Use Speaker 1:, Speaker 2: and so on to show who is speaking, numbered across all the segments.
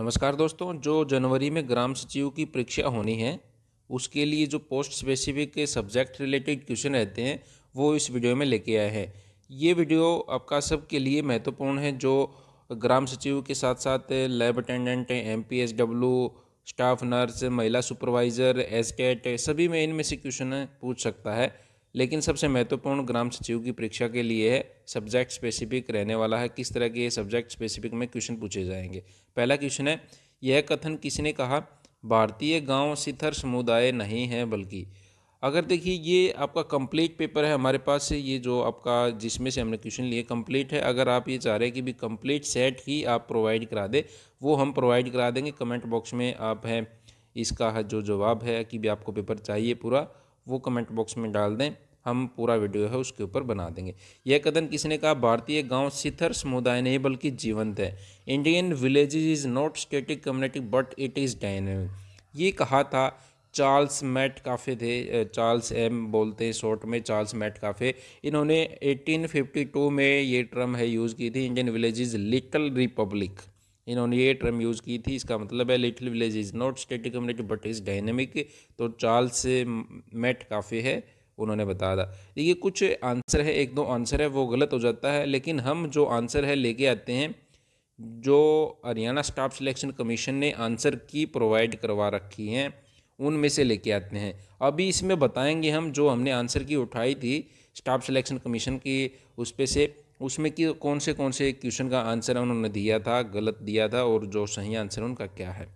Speaker 1: नमस्कार दोस्तों जो जनवरी में ग्राम सचिव की परीक्षा होनी है उसके लिए जो पोस्ट स्पेसिफिक के सब्जेक्ट रिलेटेड क्वेश्चन रहते हैं वो इस वीडियो में लेके आए हैं ये वीडियो आपका सबके लिए महत्वपूर्ण है जो ग्राम सचिव के साथ साथ lab attendant M P S W staff nurse महिला सुपरवाइज़र एस सभी में इनमें से क्वेश्चन पूछ सकता है लेकिन सबसे महत्वपूर्ण ग्राम सचिव की परीक्षा के लिए है सब्जेक्ट स्पेसिफिक रहने वाला है किस तरह के सब्जेक्ट स्पेसिफिक में क्वेश्चन पूछे जाएंगे पहला क्वेश्चन है यह कथन किसने कहा भारतीय गांव सिथर समुदाय नहीं है बल्कि अगर देखिए ये आपका कंप्लीट पेपर है हमारे पास से ये जो आपका जिसमें से हमने क्वेश्चन लिए कंप्लीट है अगर आप ये चाह रहे हैं कि भी कंप्लीट सेट ही आप प्रोवाइड करा दे वो हम प्रोवाइड करा देंगे कमेंट बॉक्स में आप हैं इसका जो जवाब है कि भी आपको पेपर चाहिए पूरा वो कमेंट बॉक्स में डाल दें हम पूरा वीडियो है उसके ऊपर बना देंगे यह कदम किसने कहा भारतीय गांव सिथर समुदाय नहीं बल्कि जीवंत है Indian village is not static community but it is dynamic ये कहा था चार्ल्स मैट काफ़े थे चार्ल्स एम बोलते हैं शॉर्ट में चार्ल्स मैट काफ़े इन्होंने 1852 में ये टर्म है यूज़ की थी इंडियन विलेजेस लिटिल रिपब्लिक इन्होंने ये टर्म यूज़ की थी इसका मतलब है little village is not static community but is dynamic तो चार्ल्स मैट काफ़े है उन्होंने बताया था देखिए कुछ आंसर है एक दो आंसर है वो गलत हो जाता है लेकिन हम जो आंसर है लेके आते हैं जो हरियाणा स्टाफ सिलेक्शन कमीशन ने आंसर की प्रोवाइड करवा रखी हैं उनमें से लेके आते हैं अभी इसमें बताएंगे हम जो हमने आंसर की उठाई थी स्टाफ सिलेक्शन कमीशन की उस पर से उसमें कि कौन से कौन से क्वेश्चन का आंसर उन्होंने दिया था गलत दिया था और जो सही आंसर उनका क्या है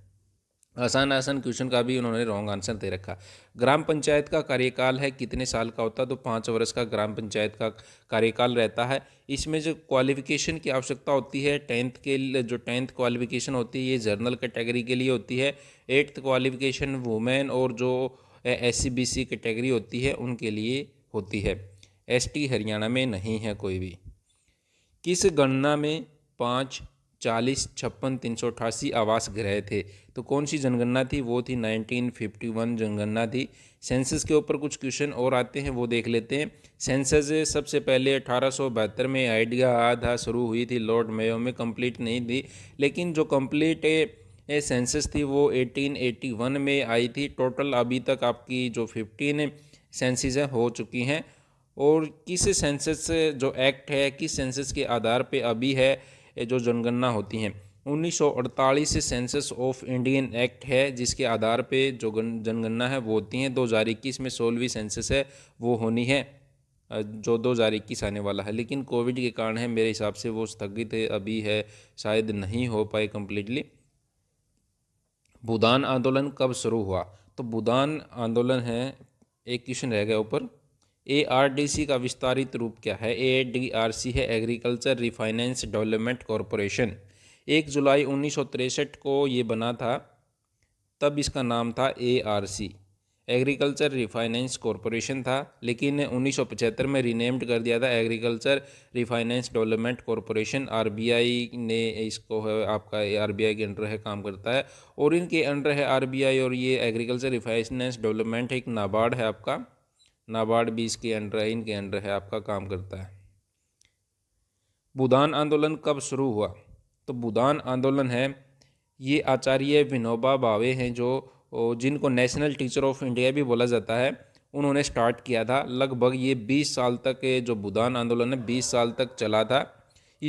Speaker 1: आसान आसान क्वेश्चन का भी उन्होंने रॉन्ग आंसर दे रखा ग्राम पंचायत का कार्यकाल है कितने साल का होता है तो पाँच वर्ष का ग्राम पंचायत का कार्यकाल रहता है इसमें जो क्वालिफिकेशन की आवश्यकता होती है टेंथ के लिए जो टेंथ क्वालिफिकेशन होती है ये जर्नल कैटेगरी के लिए होती है एट्थ क्वालिफिकेशन वुमेन और जो S C B C category होती है उनके लिए होती है एस टी हरियाणा में नहीं है कोई भी किस गणना में पाँच चालीस छप्पन तीन सौ अठासी आवास ग्रह थे तो कौन सी जनगणना थी वो थी नाइनटीन फिफ्टी वन जनगणना थी सेंसस के ऊपर कुछ क्वेश्चन और आते हैं वो देख लेते हैं सेंसस सबसे पहले अठारह में आइडिया आधा शुरू हुई थी लॉर्ड मेयो में कंप्लीट नहीं थी लेकिन जो कंप्लीट ए सेंसस थी वो 1881 में आई थी टोटल अभी तक आपकी जो 15 सेंसिस हैं हो चुकी हैं और किस सेंसस जो एक्ट है किस सेंसस के आधार पे अभी है जो जनगणना होती हैं 1948 से सेंसस ऑफ इंडियन एक्ट है जिसके आधार पे जो जनगणना है वो होती हैं दो हज़ार इक्कीस में सोलहवीं सेंसस है वो होनी है जो दो हज़ार इक्कीस आने वाला है लेकिन कोविड के कारण है मेरे हिसाब से वो स्थगित है अभी है शायद नहीं हो पाए कम्प्लीटली बुदान आंदोलन कब शुरू हुआ तो बुदान आंदोलन है एक क्वेश्चन रह गया ऊपर ए आर डी सी का विस्तारित रूप क्या है ए डी आर सी है एग्रीकल्चर रिफाइनेंस डेवलपमेंट कॉरपोरेशन एक जुलाई उन्नीस को ये बना था तब इसका नाम था A R C agriculture refinance corporation था लेकिन पचहत्तर में रीनेम्ड कर दिया था agriculture refinance development corporation RBI ने इसको है आपका आरबीआई के अंडर है काम करता है और इनके अंडर है आरबीआई और ये एग्रीकल्चर रिफाइनेंस डेवलपमेंट एक नाबार्ड है आपका नाबार्ड भी इसके अंडर है इनके अंडर है आपका काम करता है बुदान आंदोलन कब शुरू हुआ तो बुदान आंदोलन है ये आचार्य विनोबा भावे हैं जो जिनको नेशनल टीचर ऑफ इंडिया भी बोला जाता है उन्होंने स्टार्ट किया था लगभग ये 20 साल तक जो बुदान आंदोलन है 20 साल तक चला था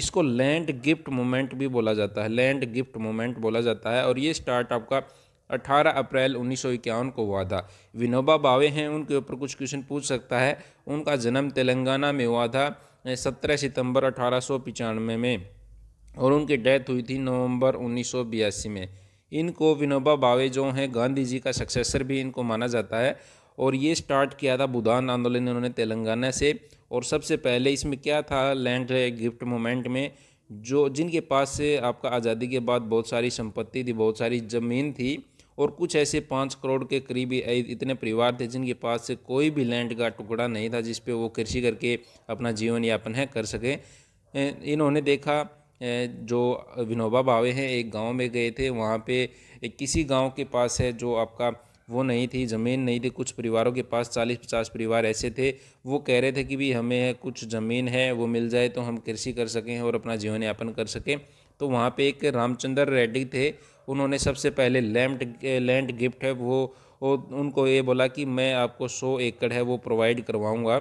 Speaker 1: इसको लैंड गिफ्ट मोमेंट भी बोला जाता है लैंड गिफ्ट मोमेंट बोला जाता है और ये स्टार्ट आपका 18 अप्रैल उन्नीस को हुआ था विनोबा भावे हैं उनके ऊपर कुछ क्वेश्चन पूछ सकता है उनका जन्म तेलंगाना में हुआ था 17 सितंबर अठारह में और उनकी डेथ हुई थी नवंबर उन्नीस में इनको विनोबा भावे जो हैं गांधी जी का सक्सेसर भी इनको माना जाता है और ये स्टार्ट किया था बुधान आंदोलन इन्होंने तेलंगाना से और सबसे पहले इसमें क्या था लैंड गिफ्ट मोमेंट में जो जिनके पास से आपका आज़ादी के बाद बहुत सारी संपत्ति थी बहुत सारी ज़मीन थी और कुछ ऐसे पाँच करोड़ के करीब इतने परिवार थे जिनके पास से कोई भी लैंड का टुकड़ा नहीं था जिसपे वो कृषि करके अपना जीवन यापन है कर सके इन्होंने देखा जो विनोबा भावे हैं एक गांव में गए थे वहाँ पे किसी गांव के पास है जो आपका वो नहीं थी ज़मीन नहीं थी कुछ परिवारों के पास चालीस पचास परिवार ऐसे थे वो कह रहे थे कि भी हमें कुछ ज़मीन है वो मिल जाए तो हम कृषि कर सकें और अपना जीवन यापन कर सकें तो वहाँ पे एक रामचंद्र रेड्डी थे उन्होंने सबसे पहले लैंड लैंड गिफ्ट है वो उनको ये बोला कि मैं आपको सौ एकड़ है वो प्रोवाइड करवाऊँगा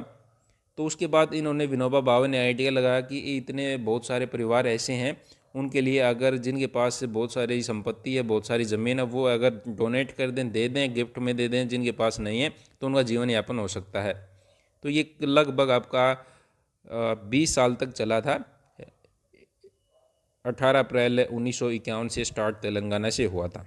Speaker 1: तो उसके बाद इन्होंने विनोबा भावे ने आइडिया लगाया कि इतने बहुत सारे परिवार ऐसे हैं उनके लिए अगर जिनके पास बहुत सारी संपत्ति है बहुत सारी ज़मीन है वो अगर डोनेट कर दें दे दें गिफ्ट में दे दें जिनके पास नहीं है तो उनका जीवन यापन हो सकता है तो ये लगभग आपका बीस साल तक चला था 18 अप्रैल उन्नीस से स्टार्ट तेलंगाना से हुआ था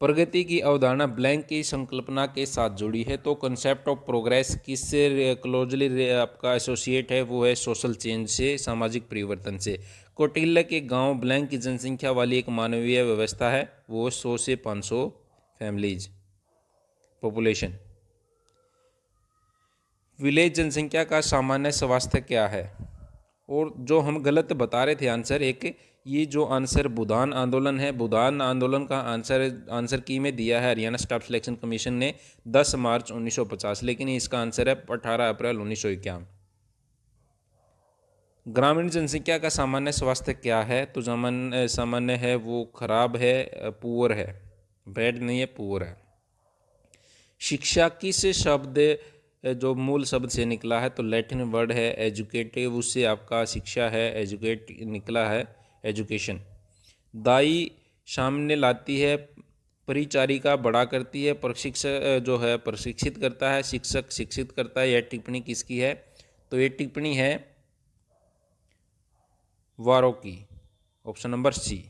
Speaker 1: प्रगति की अवधारणा ब्लैंक की संकल्पना के साथ जुड़ी है तो कंसेप्ट ऑफ प्रोग्रेस किससे क्लोजली आपका एसोसिएट है वो है सोशल चेंज से सामाजिक परिवर्तन से कोटिल्ला के गांव ब्लैंक की जनसंख्या वाली एक मानवीय व्यवस्था है वो सौ से पाँच सौ फैमिलीज पॉपुलेशन विलेज जनसंख्या का सामान्य स्वास्थ्य क्या है और जो हम गलत बता रहे थे आंसर एक ये जो आंसर बुदान आंदोलन है बुदान आंदोलन का आंसर आंसर की में दिया है हरियाणा स्टाफ सिलेक्शन कमीशन ने 10 मार्च 1950 लेकिन इसका आंसर है 18 अप्रैल उन्नीस ग्रामीण जनसंख्या का सामान्य स्वास्थ्य क्या है तो सामान्य सामान्य है वो खराब है पुअर है बैड नहीं है पुअर है शिक्षा किस शब्द जो मूल शब्द से निकला है तो लैटिन वर्ड है एजुकेटिव उससे आपका शिक्षा है एजुकेट निकला है एजुकेशन दाई सामने लाती है परिचारिका बड़ा करती है प्रशिक्षक जो है प्रशिक्षित करता है शिक्षक शिक्षित करता है यह टिप्पणी किसकी है तो ये टिप्पणी है वारों की ऑप्शन नंबर सी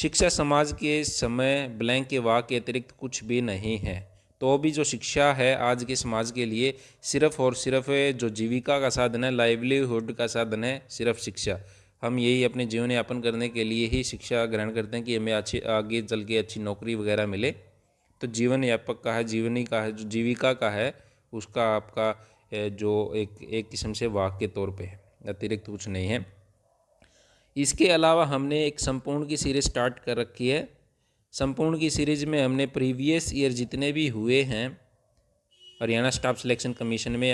Speaker 1: शिक्षा समाज के समय ब्लैंक के वाक्य के अतिरिक्त कुछ भी नहीं है तो भी जो शिक्षा है आज के समाज के लिए सिर्फ और सिर्फ जो जीविका का साधन है लाइवलीहुड का साधन है सिर्फ शिक्षा हम यही अपने जीवन यापन करने के लिए ही शिक्षा ग्रहण करते हैं कि हमें अच्छी आगे चल के अच्छी नौकरी वगैरह मिले तो जीवन यापक का है जीवनी का है जो जीविका का है उसका आपका जो एक एक किस्म से वाक के तौर पे है अतिरिक्त कुछ नहीं है इसके अलावा हमने एक संपूर्ण की सीरीज स्टार्ट कर रखी है संपूर्ण की सीरीज में हमने प्रीवियस ईयर जितने भी हुए हैं हरियाणा स्टाफ सिलेक्शन कमीशन में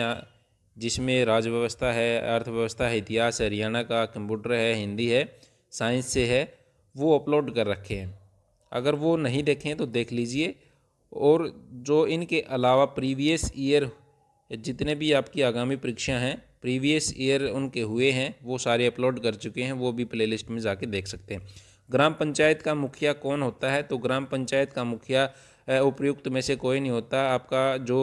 Speaker 1: जिसमें राज्य व्यवस्था है अर्थव्यवस्था है इतिहास है हरियाणा का कंप्यूटर है हिंदी है साइंस से है वो अपलोड कर रखे हैं अगर वो नहीं देखें तो देख लीजिए और जो इनके अलावा प्रीवियस ईयर जितने भी आपकी आगामी परीक्षाएं हैं प्रीवियस ईयर उनके हुए हैं वो सारे अपलोड कर चुके हैं वो भी प्लेलिस्ट में जाके देख सकते हैं ग्राम पंचायत का मुखिया कौन होता है तो ग्राम पंचायत का मुखिया उपयुक्त में से कोई नहीं होता आपका जो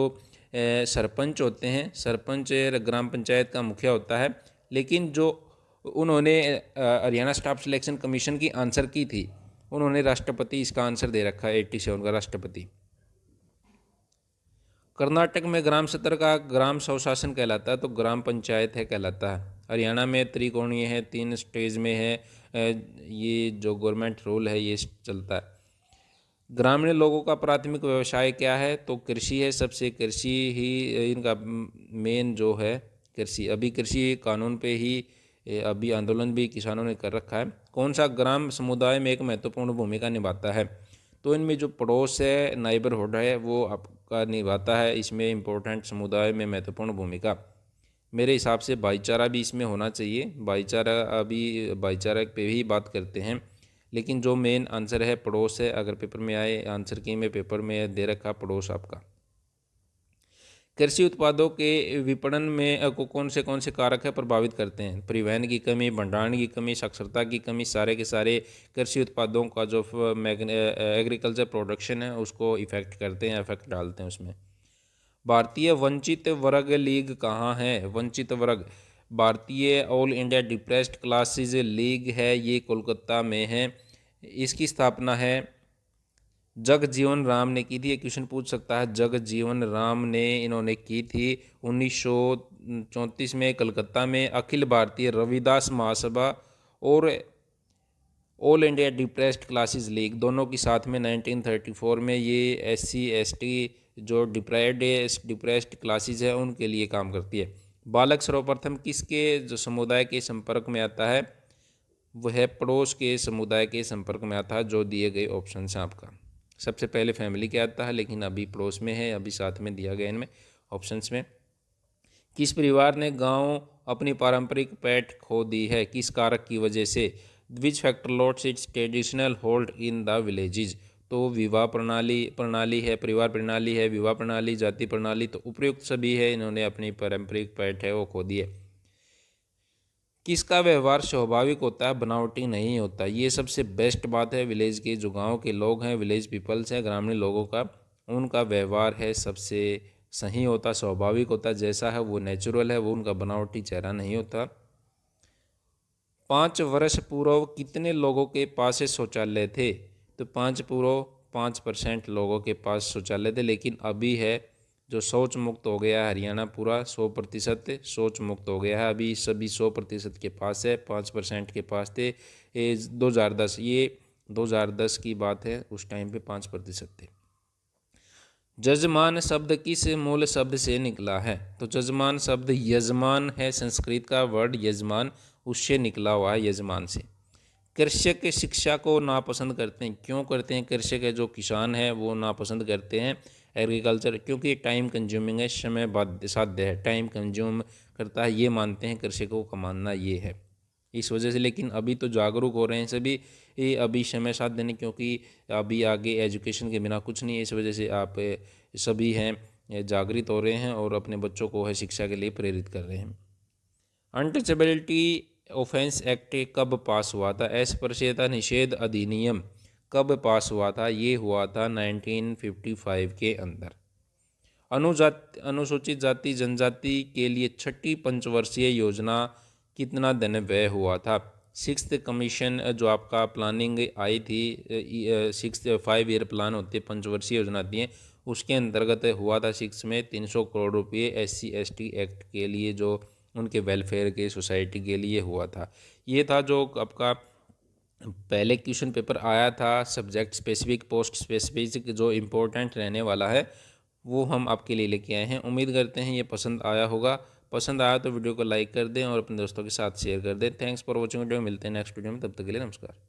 Speaker 1: सरपंच होते हैं सरपंच ग्राम पंचायत का मुखिया होता है लेकिन जो उन्होंने हरियाणा स्टाफ सिलेक्शन कमीशन की आंसर की थी उन्होंने राष्ट्रपति इसका आंसर दे रखा है एट्टी सेवन का राष्ट्रपति कर्नाटक में ग्राम सत्र का ग्राम स्वशासन कहलाता है तो ग्राम पंचायत है कहलाता है हरियाणा में त्रिकोणीय है तीन स्टेज में है ये जो गवर्नमेंट रूल है ये चलता है ग्रामीण लोगों का प्राथमिक व्यवसाय क्या है तो कृषि है सबसे कृषि ही इनका मेन जो है कृषि अभी कृषि कानून पे ही अभी आंदोलन भी किसानों ने कर रखा है कौन सा ग्राम समुदाय में एक महत्वपूर्ण भूमिका निभाता है तो इनमें जो पड़ोस है नाइबरहुड है वो आपका निभाता है इसमें इम्पोर्टेंट समुदाय में महत्वपूर्ण भूमिका मेरे हिसाब से भाईचारा भी इसमें होना चाहिए भाईचारा अभी भाईचारा पे ही बात करते हैं लेकिन जो मेन आंसर है पड़ोस है अगर पेपर में आए आंसर की में पेपर में दे रखा पड़ोस आपका कृषि उत्पादों के विपणन में को कौन से कौन से कारक है प्रभावित करते हैं परिवहन की कमी भंडारण की कमी साक्षरता की कमी सारे के सारे कृषि उत्पादों का जो एग्रीकल्चर प्रोडक्शन है उसको इफेक्ट करते हैं इफेक्ट डालते हैं उसमें भारतीय वंचित वर्ग लीग कहाँ है वंचित वर्ग भारतीय all India depressed classes league है ये कोलकाता में है इसकी स्थापना है जग जीवन राम ने की थी ये क्वेश्चन पूछ सकता है जग जीवन राम ने इन्होंने की थी उन्नीस में कलकत्ता में अखिल भारतीय रविदास महासभा और all India depressed classes league दोनों के साथ में 1934 में ये एस सी एस टी जो डिप्राइड डिप्रेस्ड क्लासेज है उनके लिए काम करती है बालक सर्वप्रथम किसके जो समुदाय के संपर्क में आता है वह है पड़ोस के समुदाय के संपर्क में आता है जो दिए गए ऑप्शन हैं आपका सबसे पहले फैमिली के आता है लेकिन अभी पड़ोस में है अभी साथ में दिया गया इनमें ऑप्शंस में किस परिवार ने गांव अपनी पारंपरिक पैठ खो दी है किस कारक की वजह से which factor lots it's traditional hold in the villages तो विवाह प्रणाली प्रणाली है परिवार प्रणाली है विवाह प्रणाली जाति प्रणाली तो उपयुक्त सभी है इन्होंने अपनी पारंपरिक पैठ है वो खो दी है किसका व्यवहार स्वाभाविक होता है बनावटी नहीं होता ये सबसे बेस्ट बात है विलेज के जो गाँव के लोग हैं विलेज पीपल्स हैं ग्रामीण लोगों का उनका व्यवहार है सबसे सही होता स्वाभाविक होता जैसा है वो नेचुरल है वो उनका बनावटी चेहरा नहीं होता पाँच वर्ष पूर्व कितने लोगों के पास शौचालय थे तो पाँच पूर्व पाँच परसेंट लोगों के पास शौचालय थे लेकिन अभी है जो शौच मुक्त हो गया हरियाणा पूरा सौ प्रतिशत शौच मुक्त हो गया है अभी सभी सौ प्रतिशत के पास है पाँच परसेंट के पास थे ये दो हज़ार दस ये दो हज़ार दस की बात है उस टाइम पे पाँच प्रतिशत थे जजमान शब्द किस मूल शब्द से निकला है तो जजमान शब्द यजमान है संस्कृत का वर्ड यजमान उससे निकला हुआ है यजमान से कृषक के शिक्षा को नापसंद करते हैं क्यों करते हैं कृषक के जो किसान है वो नापसंद करते हैं एग्रीकल्चर क्योंकि ये टाइम कंज्यूमिंग है समय साध्य है टाइम कंज्यूम करता है ये मानते हैं कृषक को कमानना ये है इस वजह से लेकिन अभी तो जागरूक हो रहे हैं सभी ये अभी समय साथ देने क्योंकि अभी आगे एजुकेशन के बिना कुछ नहीं है इस वजह से आप सभी हैं जागृत हो रहे हैं और अपने बच्चों को है शिक्षा के लिए प्रेरित कर रहे हैं अनटचेबिलिटी ऑफेंस एक्ट कब पास हुआ था अस्पृश्यता निषेध अधिनियम कब पास हुआ था ये हुआ था 1955 के अंदर अनुजात अनुसूचित जाति जनजाति के लिए छठी पंचवर्षीय योजना कितना दिन व्यय हुआ था सिक्स कमीशन जो आपका प्लानिंग आई थी सिक्स फाइव ईयर प्लान होते पंचवर्षीय योजना आती है उसके अंतर्गत हुआ था सिक्स में तीन सौ करोड़ रुपये एस सी एक्ट के लिए जो उनके वेलफेयर के सोसाइटी के लिए हुआ था ये था जो आपका पहले क्वेश्चन पेपर आया था सब्जेक्ट स्पेसिफिक पोस्ट स्पेसिफिक जो इम्पोर्टेंट रहने वाला है वो हम आपके लिए लेके आए हैं उम्मीद करते हैं ये पसंद आया होगा पसंद आया तो वीडियो को लाइक कर दें और अपने दोस्तों के साथ शेयर कर दें थैंक्स फॉर वॉचिंग वीडियो मिलते हैं नेक्स्ट वीडियो में तब तक के लिए नमस्कार